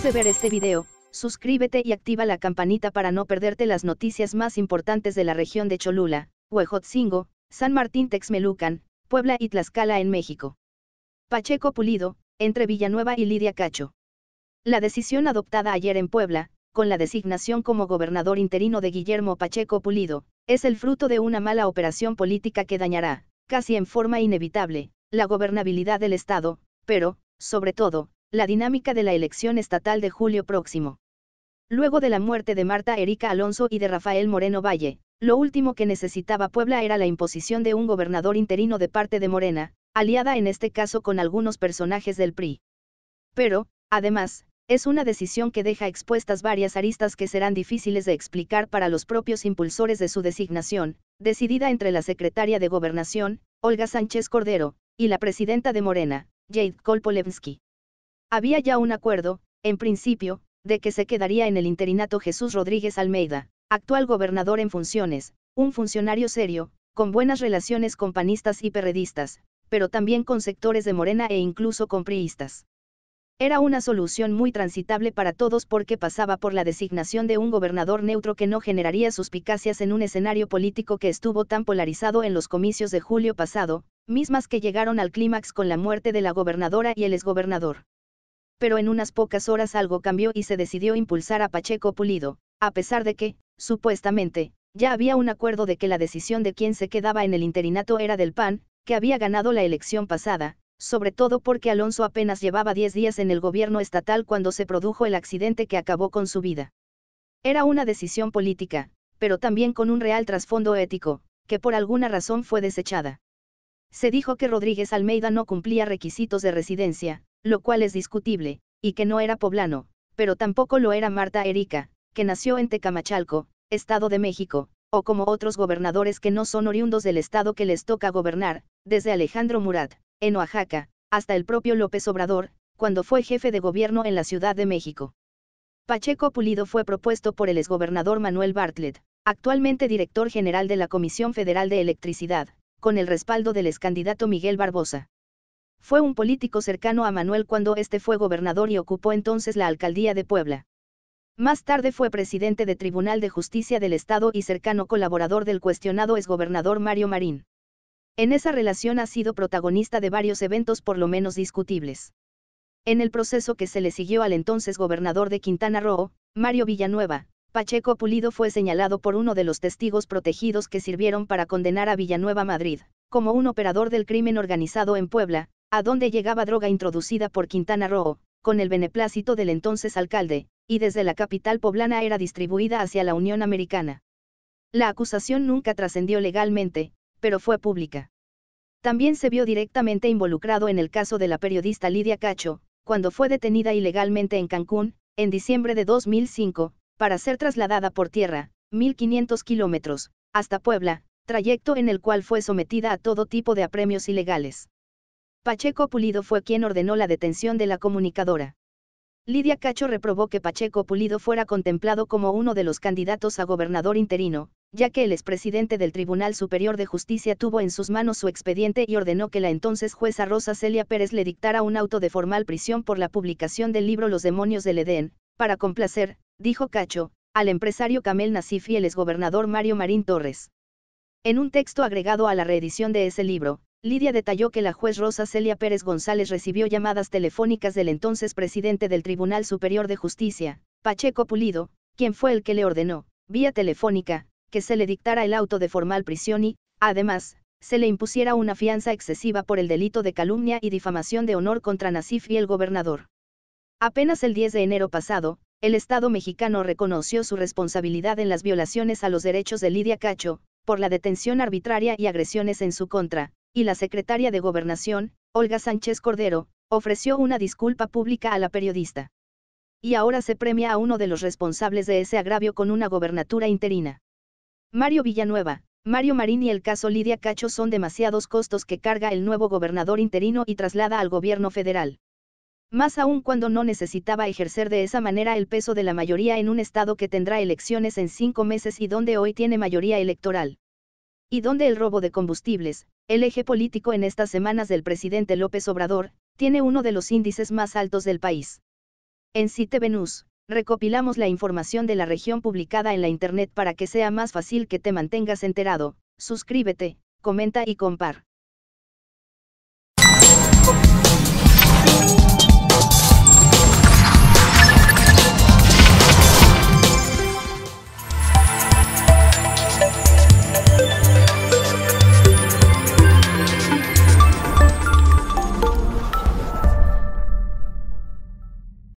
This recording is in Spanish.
de ver este video, suscríbete y activa la campanita para no perderte las noticias más importantes de la región de Cholula, Huejotzingo, San Martín Texmelucan, Puebla y Tlaxcala en México. Pacheco Pulido, entre Villanueva y Lidia Cacho. La decisión adoptada ayer en Puebla, con la designación como gobernador interino de Guillermo Pacheco Pulido, es el fruto de una mala operación política que dañará, casi en forma inevitable, la gobernabilidad del Estado, pero, sobre todo, la dinámica de la elección estatal de julio próximo. Luego de la muerte de Marta Erika Alonso y de Rafael Moreno Valle, lo último que necesitaba Puebla era la imposición de un gobernador interino de parte de Morena, aliada en este caso con algunos personajes del PRI. Pero, además, es una decisión que deja expuestas varias aristas que serán difíciles de explicar para los propios impulsores de su designación, decidida entre la secretaria de Gobernación, Olga Sánchez Cordero, y la presidenta de Morena, Jade Kolpolevsky. Había ya un acuerdo, en principio, de que se quedaría en el interinato Jesús Rodríguez Almeida, actual gobernador en funciones, un funcionario serio, con buenas relaciones con panistas y perredistas, pero también con sectores de Morena e incluso con priistas. Era una solución muy transitable para todos porque pasaba por la designación de un gobernador neutro que no generaría suspicacias en un escenario político que estuvo tan polarizado en los comicios de julio pasado, mismas que llegaron al clímax con la muerte de la gobernadora y el exgobernador pero en unas pocas horas algo cambió y se decidió impulsar a Pacheco Pulido, a pesar de que, supuestamente, ya había un acuerdo de que la decisión de quién se quedaba en el interinato era del PAN, que había ganado la elección pasada, sobre todo porque Alonso apenas llevaba 10 días en el gobierno estatal cuando se produjo el accidente que acabó con su vida. Era una decisión política, pero también con un real trasfondo ético, que por alguna razón fue desechada. Se dijo que Rodríguez Almeida no cumplía requisitos de residencia, lo cual es discutible, y que no era poblano, pero tampoco lo era Marta Erika, que nació en Tecamachalco, Estado de México, o como otros gobernadores que no son oriundos del estado que les toca gobernar, desde Alejandro Murat, en Oaxaca, hasta el propio López Obrador, cuando fue jefe de gobierno en la Ciudad de México. Pacheco Pulido fue propuesto por el exgobernador Manuel Bartlett, actualmente director general de la Comisión Federal de Electricidad, con el respaldo del excandidato Miguel Barbosa. Fue un político cercano a Manuel cuando este fue gobernador y ocupó entonces la alcaldía de Puebla. Más tarde fue presidente de Tribunal de Justicia del Estado y cercano colaborador del cuestionado exgobernador Mario Marín. En esa relación ha sido protagonista de varios eventos por lo menos discutibles. En el proceso que se le siguió al entonces gobernador de Quintana Roo, Mario Villanueva, Pacheco Pulido fue señalado por uno de los testigos protegidos que sirvieron para condenar a Villanueva Madrid, como un operador del crimen organizado en Puebla, a donde llegaba droga introducida por Quintana Roo, con el beneplácito del entonces alcalde, y desde la capital poblana era distribuida hacia la Unión Americana. La acusación nunca trascendió legalmente, pero fue pública. También se vio directamente involucrado en el caso de la periodista Lidia Cacho, cuando fue detenida ilegalmente en Cancún, en diciembre de 2005, para ser trasladada por tierra, 1.500 kilómetros, hasta Puebla, trayecto en el cual fue sometida a todo tipo de apremios ilegales. Pacheco Pulido fue quien ordenó la detención de la comunicadora. Lidia Cacho reprobó que Pacheco Pulido fuera contemplado como uno de los candidatos a gobernador interino, ya que el expresidente del Tribunal Superior de Justicia tuvo en sus manos su expediente y ordenó que la entonces jueza Rosa Celia Pérez le dictara un auto de formal prisión por la publicación del libro Los demonios del Edén, para complacer, dijo Cacho, al empresario Camel Nasif y el exgobernador Mario Marín Torres. En un texto agregado a la reedición de ese libro, Lidia detalló que la juez Rosa Celia Pérez González recibió llamadas telefónicas del entonces presidente del Tribunal Superior de Justicia, Pacheco Pulido, quien fue el que le ordenó, vía telefónica, que se le dictara el auto de formal prisión y, además, se le impusiera una fianza excesiva por el delito de calumnia y difamación de honor contra Nasif y el gobernador. Apenas el 10 de enero pasado, el Estado mexicano reconoció su responsabilidad en las violaciones a los derechos de Lidia Cacho, por la detención arbitraria y agresiones en su contra, y la secretaria de Gobernación, Olga Sánchez Cordero, ofreció una disculpa pública a la periodista. Y ahora se premia a uno de los responsables de ese agravio con una gobernatura interina. Mario Villanueva, Mario Marín y el caso Lidia Cacho son demasiados costos que carga el nuevo gobernador interino y traslada al gobierno federal. Más aún cuando no necesitaba ejercer de esa manera el peso de la mayoría en un estado que tendrá elecciones en cinco meses y donde hoy tiene mayoría electoral y donde el robo de combustibles, el eje político en estas semanas del presidente López Obrador, tiene uno de los índices más altos del país. En Cite Venus, recopilamos la información de la región publicada en la Internet para que sea más fácil que te mantengas enterado, suscríbete, comenta y compar.